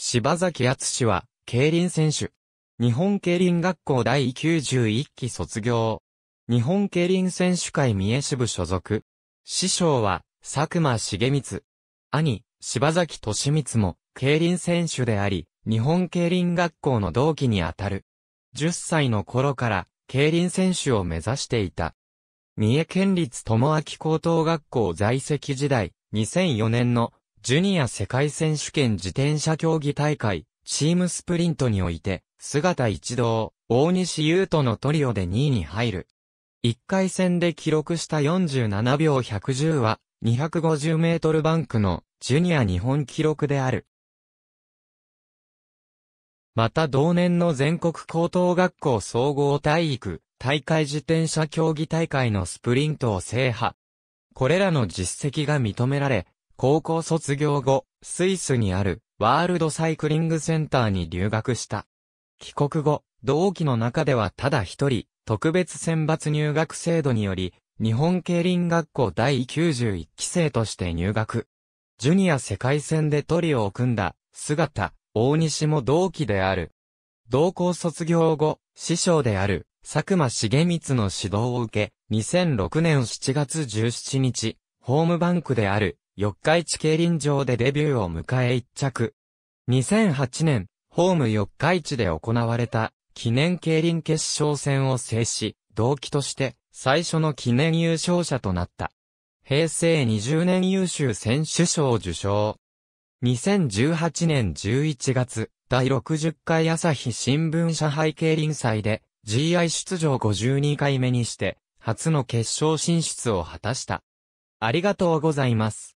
柴崎厚は、競輪選手。日本競輪学校第91期卒業。日本競輪選手会三重支部所属。師匠は、佐久間重光。兄、柴崎俊光も、競輪選手であり、日本競輪学校の同期にあたる。10歳の頃から、競輪選手を目指していた。三重県立友明高等学校在籍時代、2004年のジュニア世界選手権自転車競技大会、チームスプリントにおいて、姿一同、大西優斗のトリオで2位に入る。1回戦で記録した47秒110は、250メートルバンクのジュニア日本記録である。また同年の全国高等学校総合体育、大会自転車競技大会のスプリントを制覇。これらの実績が認められ、高校卒業後、スイスにあるワールドサイクリングセンターに留学した。帰国後、同期の中ではただ一人、特別選抜入学制度により、日本競輪学校第91期生として入学。ジュニア世界戦でトリオを組んだ、姿、大西も同期である。同校卒業後、師匠である、佐久間重光の指導を受け、2006年7月17日、ホームバンクである、四日市競輪場でデビューを迎え一着。2008年、ホーム四日市で行われた記念競輪決勝戦を制し、同期として最初の記念優勝者となった。平成20年優秀選手賞を受賞。2018年11月、第60回朝日新聞社杯競輪祭で GI 出場52回目にして、初の決勝進出を果たした。ありがとうございます。